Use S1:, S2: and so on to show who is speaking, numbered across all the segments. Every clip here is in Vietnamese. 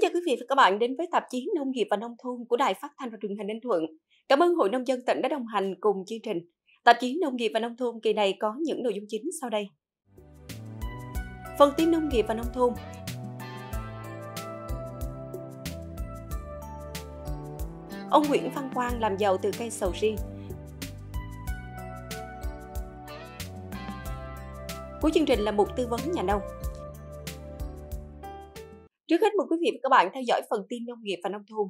S1: Kính chào quý vị và các bạn đến với tạp chí Nông nghiệp và Nông thôn của Đài Phát thanh và Truyền hình Ninh Thuận. Cảm ơn Hội Nông dân tỉnh đã đồng hành cùng chương trình. Tạp chí Nông nghiệp và Nông thôn kỳ này có những nội dung chính sau đây. Phần tin Nông nghiệp và Nông thôn Ông Nguyễn Văn Quang làm giàu từ cây sầu riêng, Cuối chương trình là một tư vấn nhà nông. Trước hết mời quý vị và các bạn theo dõi phần tin nông nghiệp và nông thôn.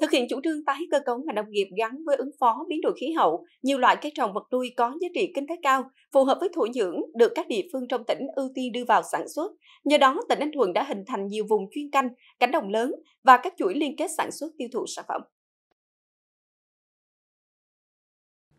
S1: Thực hiện chủ trương tái cơ cấu ngành nông nghiệp gắn với ứng phó biến đổi khí hậu, nhiều loại cây trồng vật nuôi có giá trị kinh tế cao, phù hợp với thổ nhưỡng được các địa phương trong tỉnh ưu tiên đưa vào sản xuất. Nhờ đó, tỉnh Ninh Thuận đã hình thành nhiều vùng chuyên canh, cánh đồng lớn và các chuỗi liên kết sản xuất tiêu thụ sản phẩm.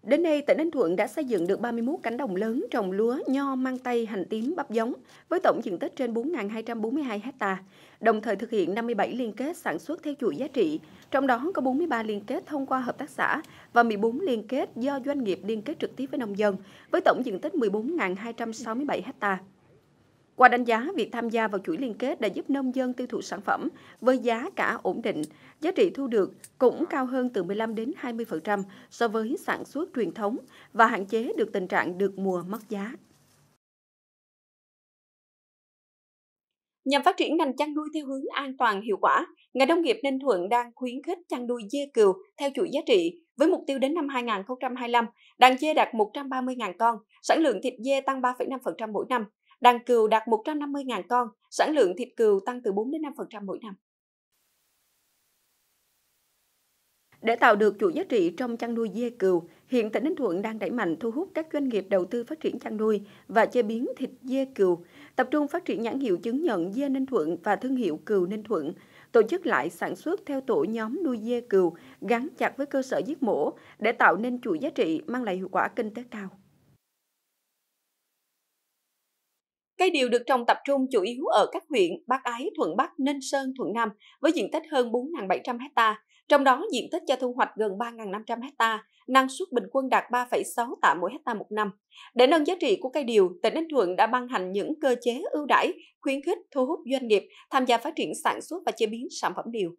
S1: Đến nay, tỉnh Ninh Thuận đã xây dựng được 31 cánh đồng lớn trồng lúa, nho, mang tây, hành tím, bắp giống với tổng diện tích trên 4.242 ha, đồng thời thực hiện 57 liên kết sản xuất theo chuỗi giá trị, trong đó có 43 liên kết thông qua hợp tác xã và 14 liên kết do doanh nghiệp liên kết trực tiếp với nông dân với tổng diện tích 14.267 ha. Qua đánh giá, việc tham gia vào chuỗi liên kết đã giúp nông dân tiêu thụ sản phẩm với giá cả ổn định, giá trị thu được cũng cao hơn từ 15 đến 20% so với sản xuất truyền thống và hạn chế được tình trạng được mùa mất giá. Nhằm phát triển ngành chăn nuôi theo hướng an toàn hiệu quả, ngành nông nghiệp Ninh Thuận đang khuyến khích chăn nuôi dê cừu theo chuỗi giá trị với mục tiêu đến năm 2025, đàn dê đạt 130.000 con, sản lượng thịt dê tăng 3,5% mỗi năm, đàn cừu đạt 150.000 con, sản lượng thịt cừu tăng từ 4 đến 5% mỗi năm. Để tạo được chuỗi giá trị trong chăn nuôi dê cừu, hiện tỉnh Ninh Thuận đang đẩy mạnh thu hút các doanh nghiệp đầu tư phát triển chăn nuôi và chế biến thịt dê cừu, tập trung phát triển nhãn hiệu chứng nhận dê Ninh Thuận và thương hiệu cừu Ninh Thuận, tổ chức lại sản xuất theo tổ nhóm nuôi dê cừu gắn chặt với cơ sở giết mổ để tạo nên chuỗi giá trị mang lại hiệu quả kinh tế cao. Cây điều được trồng tập trung chủ yếu ở các huyện Bắc Ái, Thuận Bắc, Ninh Sơn, Thuận Nam với diện tích hơn 4.700 hectare trong đó, diện tích cho thu hoạch gần 3.500 hecta, năng suất bình quân đạt 3,6 tạ mỗi hecta một năm. Để nâng giá trị của cây điều, tỉnh Ninh Thuận đã ban hành những cơ chế ưu đãi, khuyến khích thu hút doanh nghiệp tham gia phát triển sản xuất và chế biến sản phẩm điều.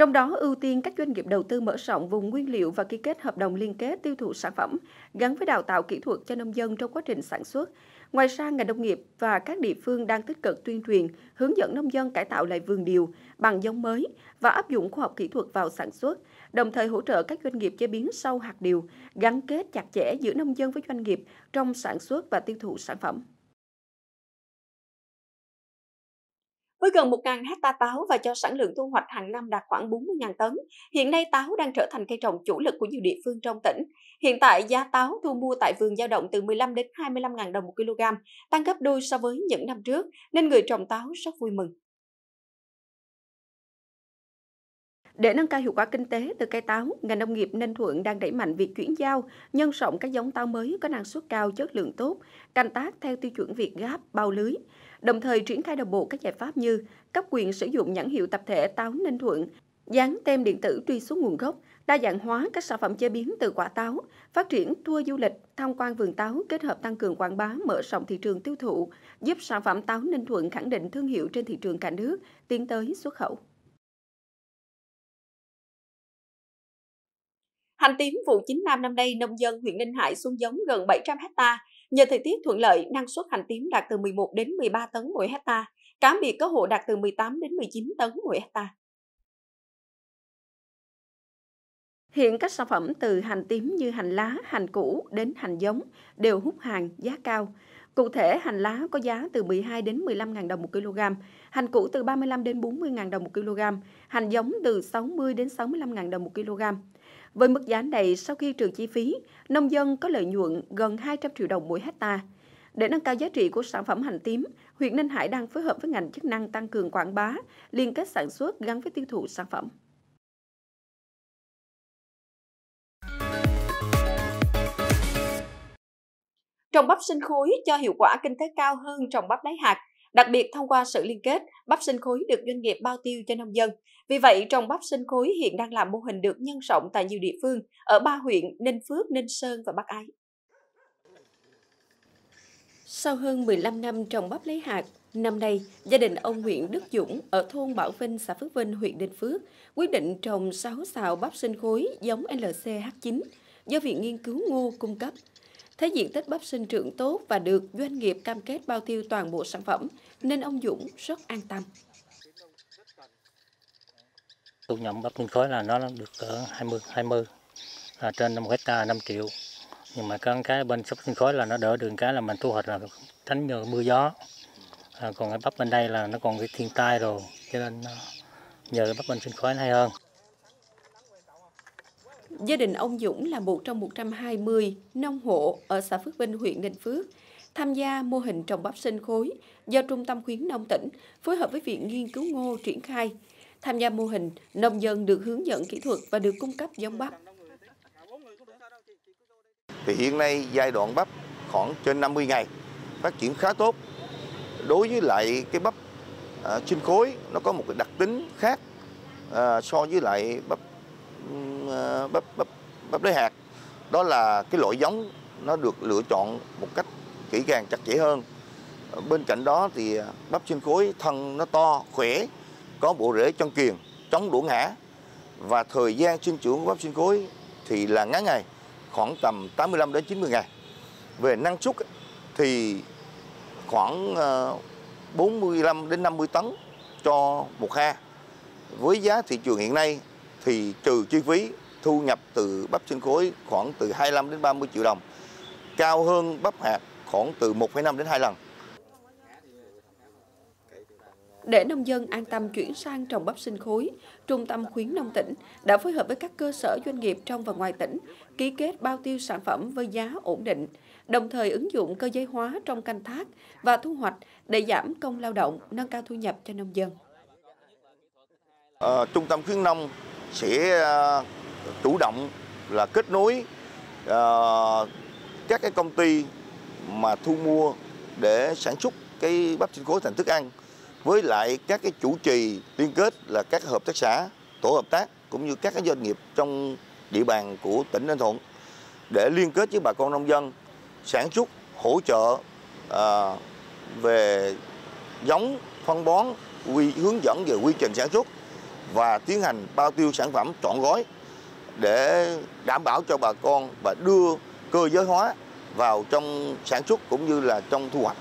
S1: Trong đó ưu tiên các doanh nghiệp đầu tư mở rộng vùng nguyên liệu và ký kết hợp đồng liên kết tiêu thụ sản phẩm gắn với đào tạo kỹ thuật cho nông dân trong quá trình sản xuất. Ngoài ra, ngành nông nghiệp và các địa phương đang tích cực tuyên truyền, hướng dẫn nông dân cải tạo lại vườn điều bằng giống mới và áp dụng khoa học kỹ thuật vào sản xuất, đồng thời hỗ trợ các doanh nghiệp chế biến sâu hạt điều, gắn kết chặt chẽ giữa nông dân với doanh nghiệp trong sản xuất và tiêu thụ sản phẩm. Với gần 1.000 hecta táo và cho sản lượng thu hoạch hàng năm đạt khoảng 40.000 tấn, hiện nay táo đang trở thành cây trồng chủ lực của nhiều địa phương trong tỉnh. Hiện tại giá táo thu mua tại vườn dao động từ 15 đến 25.000 đồng một kg, tăng gấp đôi so với những năm trước, nên người trồng táo rất vui mừng. Để nâng cao hiệu quả kinh tế từ cây táo, ngành nông nghiệp Ninh Thuận đang đẩy mạnh việc chuyển giao, nhân rộng các giống táo mới có năng suất cao, chất lượng tốt, canh tác theo tiêu chuẩn Việt Gáp bao lưới đồng thời triển khai đồng bộ các giải pháp như cấp quyền sử dụng nhãn hiệu tập thể táo Ninh Thuận, dán tem điện tử truy xuất nguồn gốc, đa dạng hóa các sản phẩm chế biến từ quả táo, phát triển tour du lịch, tham quan vườn táo kết hợp tăng cường quảng bá mở rộng thị trường tiêu thụ, giúp sản phẩm táo Ninh Thuận khẳng định thương hiệu trên thị trường cả nước, tiến tới xuất khẩu. Hành tím vụ chính nam năm nay, nông dân huyện Ninh Hải xuống giống gần 700 hecta Nhờ thời tiết thuận lợi, năng suất hành tím đạt từ 11 đến 13 tấn mỗi hecta, cá biệt có hộ đạt từ 18 đến 19 tấn mỗi hecta. Hiện các sản phẩm từ hành tím như hành lá, hành củ đến hành giống đều hút hàng giá cao. Cụ thể, hành lá có giá từ 12 đến 15 000 đồng một kg, hành củ từ 35 đến 40 000 đồng một kg, hành giống từ 60 đến 65 000 đồng một kg. Với mức giá này, sau khi trừ chi phí, nông dân có lợi nhuận gần 200 triệu đồng mỗi hecta. Để nâng cao giá trị của sản phẩm hành tím, huyện Ninh Hải đang phối hợp với ngành chức năng tăng cường quảng bá, liên kết sản xuất gắn với tiêu thụ sản phẩm. Trồng bắp sinh khối cho hiệu quả kinh tế cao hơn trồng bắp lấy hạt đặc biệt thông qua sự liên kết, bắp sinh khối được doanh nghiệp bao tiêu cho nông dân. Vì vậy, trồng bắp sinh khối hiện đang là mô hình được nhân rộng tại nhiều địa phương ở ba huyện Ninh Phước, Ninh Sơn và Bắc Ái. Sau hơn 15 năm trồng bắp lấy hạt, năm nay gia đình ông Nguyễn Đức Dũng ở thôn Bảo Vinh, xã Phước Vinh, huyện Ninh Phước quyết định trồng 6 xào bắp sinh khối giống LCH9 do Viện Nghiên cứu Ngô cung cấp. Thấy diện tích bắp sinh trưởng tốt và được doanh nghiệp cam kết bao tiêu toàn bộ sản phẩm, nên ông Dũng rất an tâm.
S2: Thu nhập bắp nguyên khối là nó được cỡ 20, 20 là trên 1 hecta 5 triệu. Nhưng mà có cái bên sắp sinh khối là nó đỡ đường cái là mình thu hoạch là tránh nhờ mưa gió. À, còn cái bắp bên đây là nó còn cái thiên tai rồi, cho nên à, nhờ cái bắp bên sinh khói hay hơn.
S1: Gia đình ông Dũng là một trong 120 nông hộ ở xã Phước Vinh, huyện Ninh Phước, tham gia mô hình trồng bắp sinh khối do Trung tâm khuyến nông tỉnh phối hợp với Viện Nghiên cứu ngô triển khai. Tham gia mô hình, nông dân được hướng dẫn kỹ thuật và được cung cấp giống bắp.
S2: Thì hiện nay giai đoạn bắp khoảng trên 50 ngày, phát triển khá tốt. Đối với lại cái bắp à, sinh khối, nó có một cái đặc tính khác à, so với lại bắp Ờ, bắp bắp bắp đế hạt đó là cái loại giống nó được lựa chọn một cách kỹ càng chặt chẽ hơn ờ, bên cạnh đó thì ờ, bắp xuyên khối thân nó to khỏe có bộ rễ chân kiền chống đuổng ngã và thời gian sinh trưởng của bắp xuyên khối thì là ngắn ngày khoảng tầm 85 đến 90 ngày về năng suất thì khoảng 45 đến 50 tấn cho một ha với giá thị trường hiện nay thì trừ chi phí thu nhập từ bắp sinh khối khoảng từ 25 đến 30 triệu đồng, cao hơn bắp hạt khoảng từ 1,5 đến 2 lần.
S1: Để nông dân an tâm chuyển sang trồng bắp sinh khối, Trung tâm khuyến nông tỉnh đã phối hợp với các cơ sở doanh nghiệp trong và ngoài tỉnh ký kết bao tiêu sản phẩm với giá ổn định, đồng thời ứng dụng cơ giới hóa trong canh tác và thu hoạch để giảm công lao động, nâng cao thu nhập cho nông dân.
S2: À, Trung tâm khuyến nông sẽ ờ, chủ động là kết nối ờ, các cái công ty mà thu mua để sản xuất cái bắp sinh khối thành thức ăn với lại các cái chủ trì liên kết là các hợp tác xã, tổ hợp tác cũng như các cái doanh nghiệp trong địa bàn của tỉnh Ninh Thuận để liên kết với bà con nông dân sản xuất hỗ trợ à, về giống phân bón quy hướng dẫn về quy trình sản xuất và tiến hành bao tiêu sản phẩm trọn gói để đảm bảo cho bà con và đưa cơ giới hóa vào trong sản xuất cũng như là trong thu hoạch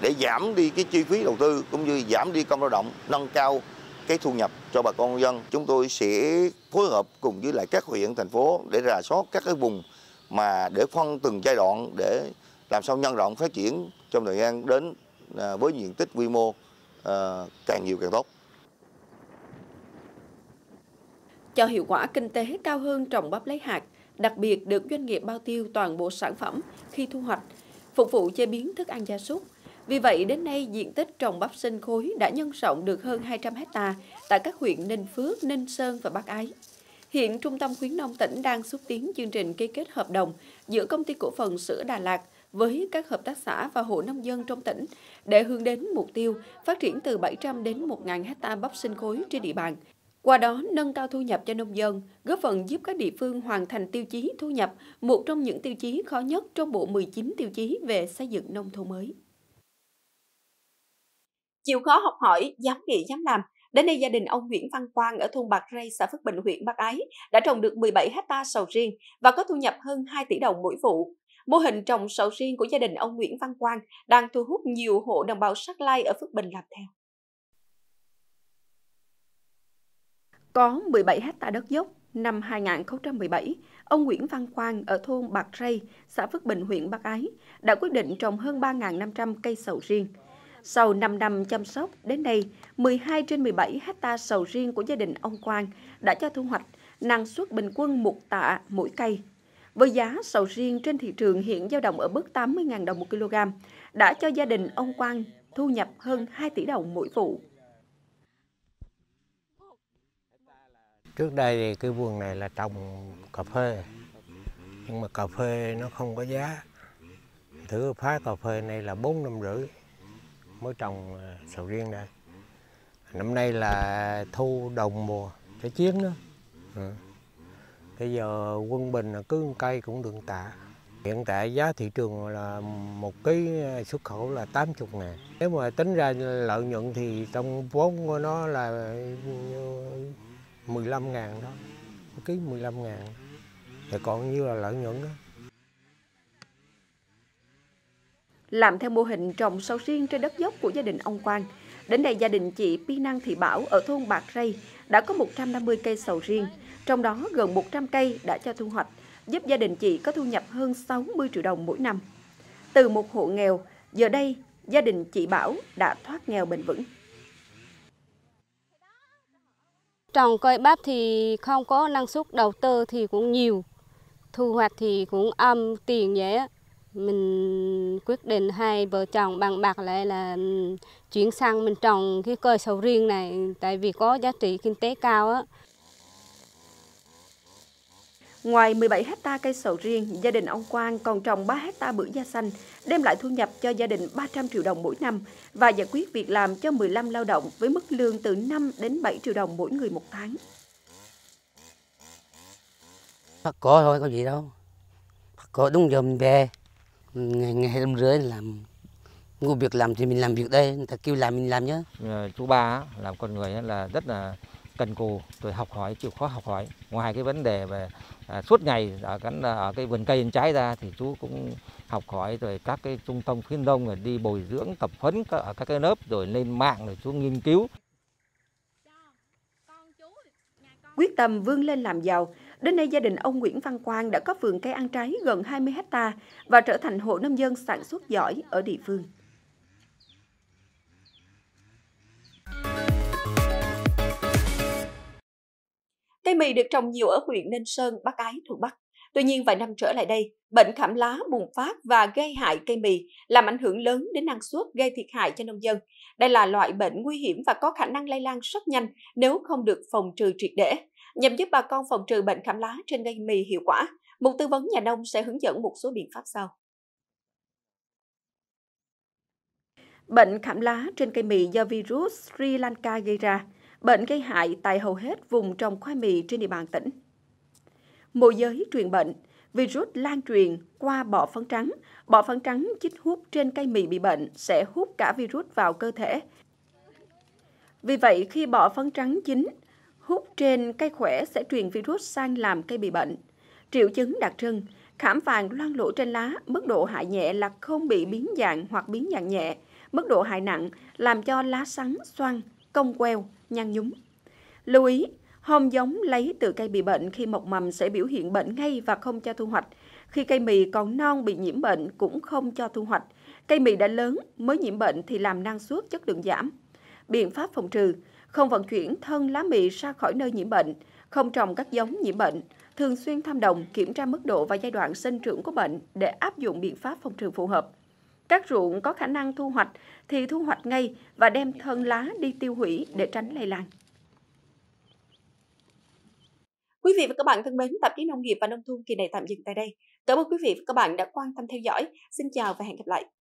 S2: để giảm đi cái chi phí đầu tư cũng như giảm đi công lao động nâng cao cái thu nhập cho bà con dân chúng tôi sẽ phối hợp cùng với lại các huyện thành phố để rà soát các cái vùng mà để phân từng giai đoạn để làm sao nhân rộng phát triển trong thời gian đến à, với diện tích quy mô à, càng nhiều càng tốt
S1: cho hiệu quả kinh tế cao hơn trồng bắp lấy hạt, đặc biệt được doanh nghiệp bao tiêu toàn bộ sản phẩm khi thu hoạch, phục vụ chế biến thức ăn gia súc. Vì vậy, đến nay, diện tích trồng bắp sinh khối đã nhân rộng được hơn 200 hecta tại các huyện Ninh Phước, Ninh Sơn và Bắc Ái. Hiện Trung tâm Khuyến Nông tỉnh đang xúc tiến chương trình ký kết hợp đồng giữa Công ty Cổ phần Sữa Đà Lạt với các hợp tác xã và hộ nông dân trong tỉnh để hướng đến mục tiêu phát triển từ 700 đến 1.000 hecta bắp sinh khối trên địa bàn qua đó nâng cao thu nhập cho nông dân, góp phần giúp các địa phương hoàn thành tiêu chí thu nhập, một trong những tiêu chí khó nhất trong bộ 19 tiêu chí về xây dựng nông thôn mới. Chịu khó học hỏi, dám nghĩ dám làm, Đến nay gia đình ông Nguyễn Văn Quang ở thôn Bạc Rây, xã Phước Bình, huyện Bắc Ái đã trồng được 17 hecta sầu riêng và có thu nhập hơn 2 tỷ đồng mỗi vụ. Mô hình trồng sầu riêng của gia đình ông Nguyễn Văn Quang đang thu hút nhiều hộ đồng bào Sắc Lai ở Phước Bình làm theo. có 17 hecta đất dốc. Năm 2017, ông Nguyễn Văn Quang ở thôn Bạc Rây, xã Phước Bình, huyện Bắc Ái đã quyết định trồng hơn 3.500 cây sầu riêng. Sau 5 năm chăm sóc, đến nay, 12 trên 17 hecta sầu riêng của gia đình ông Quang đã cho thu hoạch năng suất bình quân một tạ mỗi cây. Với giá sầu riêng trên thị trường hiện dao động ở mức 80.000 đồng một kg, đã cho gia đình ông Quang thu nhập hơn 2 tỷ đồng mỗi vụ.
S2: Trước đây thì cái vườn này là trồng cà phê, nhưng mà cà phê nó không có giá. thứ phá cà phê này là bốn năm rưỡi mới trồng à, sầu riêng đây. Năm nay là thu đồng mùa, cái chiến đó. Ừ. Bây giờ quân bình là cứ cây cũng được tạ. Hiện tại giá thị trường là một ký à, xuất khẩu là 80 ngàn. Nếu mà tính ra lợi nhuận thì trong vốn của nó là 15 ngàn đó một ký 15 ngàn thì còn như là lợi nhuận đó
S1: làm theo mô hình trồng sầu riêng trên đất dốc của gia đình ông Quang. Đến đây gia đình chị Pi Năng Thị Bảo ở thôn Bạc Rây đã có 150 cây sầu riêng, trong đó gần 100 cây đã cho thu hoạch, giúp gia đình chị có thu nhập hơn 60 triệu đồng mỗi năm. Từ một hộ nghèo, giờ đây gia đình chị Bảo đã thoát nghèo bền vững. trồng cây bắp thì không có năng suất đầu tư thì cũng nhiều thu hoạch thì cũng âm tiền vậy mình quyết định hai vợ chồng bằng bạc lại là ừ, chuyển sang mình trồng cái cây sầu riêng này tại vì có giá trị kinh tế cao á Ngoài 17 hecta cây sầu riêng, gia đình ông Quang còn trồng 3 hecta bưởi da xanh, đem lại thu nhập cho gia đình 300 triệu đồng mỗi năm và giải quyết việc làm cho 15 lao động với mức lương từ 5 đến 7 triệu đồng mỗi người một tháng. Phát có thôi, có gì đâu. Phát có đúng giờ mình về, ngày, ngày năm rưỡi làm Ngô việc làm thì mình làm việc đây, người ta kêu làm
S2: mình làm nhé. Ờ, chú ba làm con người là rất là cần cù rồi học hỏi chịu khó học hỏi ngoài cái vấn đề về à, suốt ngày ở cái à, ở cái vườn cây ăn trái ra thì chú cũng học hỏi rồi các cái trung tâm khuyến nông rồi đi bồi dưỡng tập huấn ở các cái lớp rồi lên mạng rồi chú nghiên cứu
S1: quyết tâm vươn lên làm giàu Đến nay, gia đình ông Nguyễn Văn Quang đã có vườn cây ăn trái gần 20 hecta và trở thành hộ nông dân sản xuất giỏi ở địa phương. Cây mì được trồng nhiều ở huyện Ninh Sơn, Bắc Ái, thuộc Bắc. Tuy nhiên vài năm trở lại đây, bệnh khảm lá bùng phát và gây hại cây mì, làm ảnh hưởng lớn đến năng suất, gây thiệt hại cho nông dân. Đây là loại bệnh nguy hiểm và có khả năng lây lan rất nhanh nếu không được phòng trừ triệt để. Nhằm giúp bà con phòng trừ bệnh khảm lá trên cây mì hiệu quả, một tư vấn nhà nông sẽ hướng dẫn một số biện pháp sau. Bệnh khảm lá trên cây mì do virus Sri Lanka gây ra – bệnh gây hại tại hầu hết vùng trồng khoai mì trên địa bàn tỉnh. Môi giới truyền bệnh, virus lan truyền qua bọ phấn trắng. Bọ phấn trắng chích hút trên cây mì bị bệnh sẽ hút cả virus vào cơ thể. Vì vậy, khi bọ phấn trắng chín, hút trên cây khỏe sẽ truyền virus sang làm cây bị bệnh. Triệu chứng đặc trưng, khảm vàng loang lỗ trên lá, mức độ hại nhẹ là không bị biến dạng hoặc biến dạng nhẹ, mức độ hại nặng làm cho lá sắn xoăn, cong queo, nhăn nhúm. Lưu ý, hom giống lấy từ cây bị bệnh khi mọc mầm sẽ biểu hiện bệnh ngay và không cho thu hoạch. Khi cây mì còn non bị nhiễm bệnh cũng không cho thu hoạch. Cây mì đã lớn mới nhiễm bệnh thì làm năng suất chất lượng giảm. Biện pháp phòng trừ, không vận chuyển thân lá mì ra khỏi nơi nhiễm bệnh, không trồng các giống nhiễm bệnh, thường xuyên thăm đồng, kiểm tra mức độ và giai đoạn sinh trưởng của bệnh để áp dụng biện pháp phòng trừ phù hợp các ruộng có khả năng thu hoạch thì thu hoạch ngay và đem thân lá đi tiêu hủy để tránh lây lan. Quý vị và các bạn thân mến, tạp chí nông nghiệp và nông thôn kỳ này tạm dừng tại đây. Cảm ơn quý vị và các bạn đã quan tâm theo dõi. Xin chào và hẹn gặp lại.